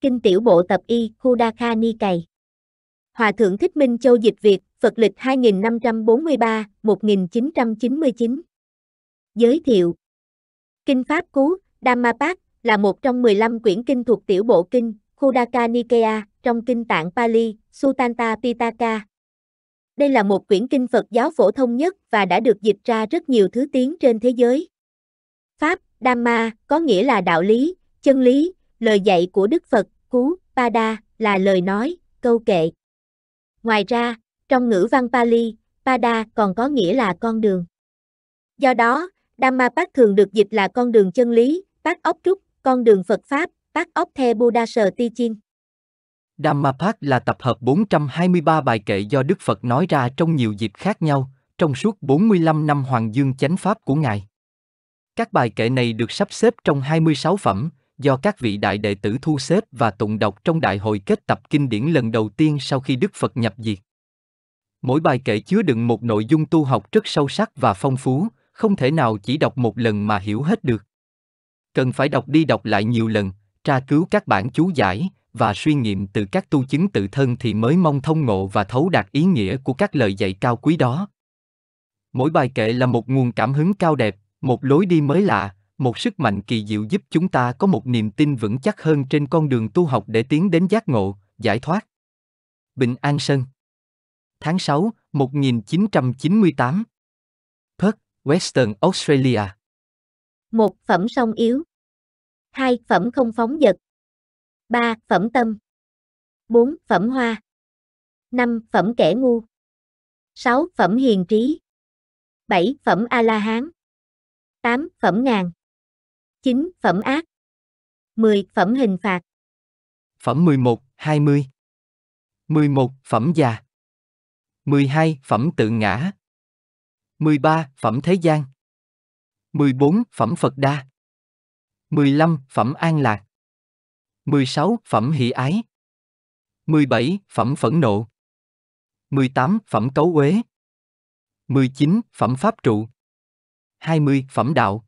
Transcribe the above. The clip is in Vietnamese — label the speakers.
Speaker 1: Kinh tiểu bộ tập y, Hudaka Nikay. Hòa thượng Thích Minh Châu Dịch Việt, Phật lịch 2543-1999. Giới thiệu Kinh Pháp Cú, Dhammapak, là một trong 15 quyển kinh thuộc tiểu bộ kinh, Hudaka Nikaya, trong kinh tạng Pali, Sutanta Pitaka. Đây là một quyển kinh Phật giáo phổ thông nhất và đã được dịch ra rất nhiều thứ tiếng trên thế giới. Pháp, Dhamma, có nghĩa là đạo lý, chân lý, lời dạy của Đức Phật, Cú, Pada, là lời nói, câu kệ. Ngoài ra, trong ngữ văn Pali, Pada còn có nghĩa là con đường. Do đó, Dhammapak thường được dịch là con đường chân lý, Pak ốc trúc, con đường Phật Pháp, Pak ốc the Buddha Sờ Ti Chin.
Speaker 2: Dhammapak là tập hợp 423 bài kệ do Đức Phật nói ra trong nhiều dịp khác nhau, trong suốt 45 năm hoàng dương chánh pháp của Ngài. Các bài kệ này được sắp xếp trong 26 phẩm, do các vị đại đệ tử thu xếp và tụng đọc trong đại hội kết tập kinh điển lần đầu tiên sau khi Đức Phật nhập diệt. Mỗi bài kệ chứa đựng một nội dung tu học rất sâu sắc và phong phú, không thể nào chỉ đọc một lần mà hiểu hết được. Cần phải đọc đi đọc lại nhiều lần, tra cứu các bản chú giải và suy nghiệm từ các tu chứng tự thân thì mới mong thông ngộ và thấu đạt ý nghĩa của các lời dạy cao quý đó. Mỗi bài kệ là một nguồn cảm hứng cao đẹp, một lối đi mới lạ, một sức mạnh kỳ diệu giúp chúng ta có một niềm tin vững chắc hơn trên con đường tu học để tiến đến giác ngộ, giải thoát. Bình An Sơn Tháng 6, 1998 Perth, Western Australia
Speaker 3: một Phẩm song yếu hai Phẩm không phóng dật ba Phẩm tâm bốn Phẩm hoa năm Phẩm kẻ ngu sáu Phẩm hiền trí bảy Phẩm A-la-hán tám Phẩm ngàn 9. Phẩm ác 10. Phẩm hình phạt
Speaker 2: Phẩm 11, 20 11. Phẩm già 12. Phẩm tự ngã 13. Phẩm thế gian 14. Phẩm Phật Đa 15. Phẩm An Lạc 16. Phẩm Hỷ Ái 17. Phẩm Phẫn Nộ 18. Phẩm Cấu Uế 19. Phẩm Pháp Trụ 20. Phẩm Đạo